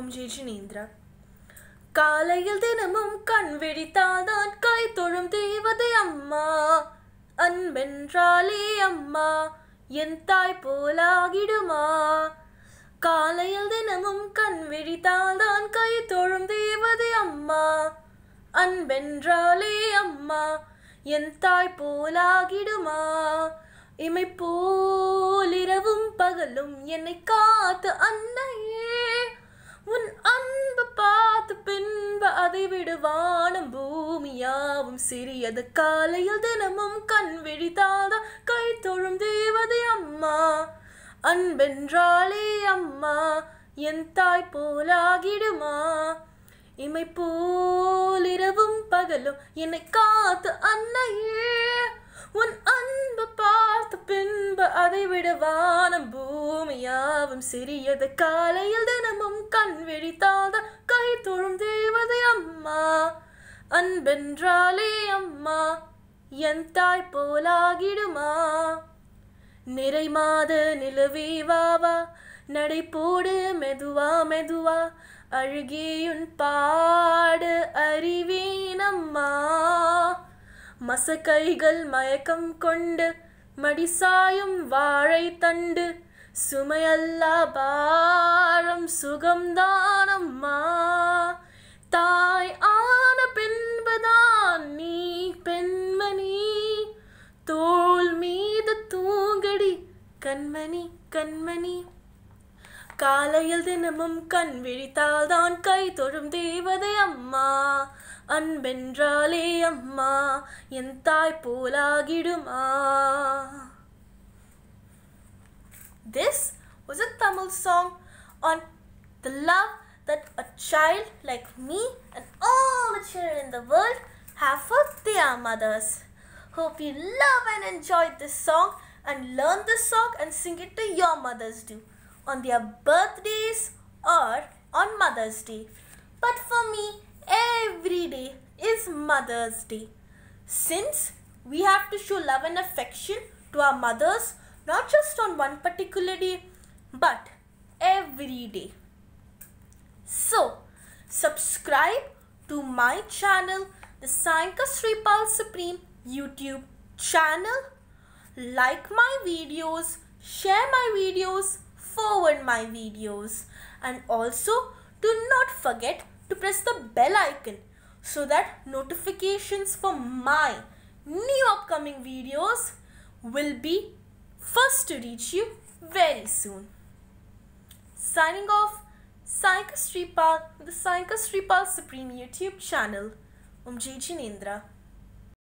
ஓம் ஜெய் ஜினேந்திரா காலையில் தினமும் கண் விழித்தால்தான் கை தொழும் தேவதை அம்மா அன்பென்றாலே அம்மா என் தாய் போலாகிடுமா காலையில் தினமும் கண் விழித்தால்தான் கை தொழும் தேவதை அம்மா அன்பென்றாலே அம்மா என் தாய் போலாகிடுமா இமை போலிரவும் பகலும் என்னை காத்து அன் பாவம் சிறியது காலையில் தினமும் கண் விழித்தாத கை தொழும் தேவதை அம்மா அன்பென்றாலே அம்மா என் தாய் போலாகிடுமா இமை போல் இரவும் பகலும் என்னை காத்து அன்னையே உன் அன்பு பார்த்த பின்பு அதை விட பூமியாவும் சிறியது காலையில் தினமும் கண் விழித்தாத கை தொழும் தேவதை அம்மா அன்பென்றாலே அம்மா என் தாய் போலாகிடுமா நிறை மாத நிலவே வாவா நடை போடு மெதுவா மெதுவா அழுகியுன் பாடு அறிவேனம்மா மசக்கைகள் மயக்கம் கொண்டு மடிசாயும் வாழை தண்டு சுமையல்லா பாரம் சுகம்தானம்மா தாய் ஆ கண்மணி கண்மணி காலையில் தினமும் கண் விழித்தால் தான் கை தொழும் தேவதை அம்மா அன்பென்றாலே அம்மா என் தாய் போலாகிடுமா This was a Tamil song on the love that a child like me and all the children in the world have for their mothers. Hope you love and enjoyed this song and learn the song and sing it to your mothers too on their birthdays or on Mother's Day. But for me, every day is Mother's Day. Since we have to show love and affection to our mothers, not just on one particular day, but every day. So, subscribe to my channel, the Sanka Sripal Supreme YouTube channel like my videos, share my videos, forward my videos and also do not forget to press the bell icon so that notifications for my new upcoming videos will be first to reach you very soon. Signing off, Psycho Sripal, the Psycho Sripal Supreme YouTube channel. Um J.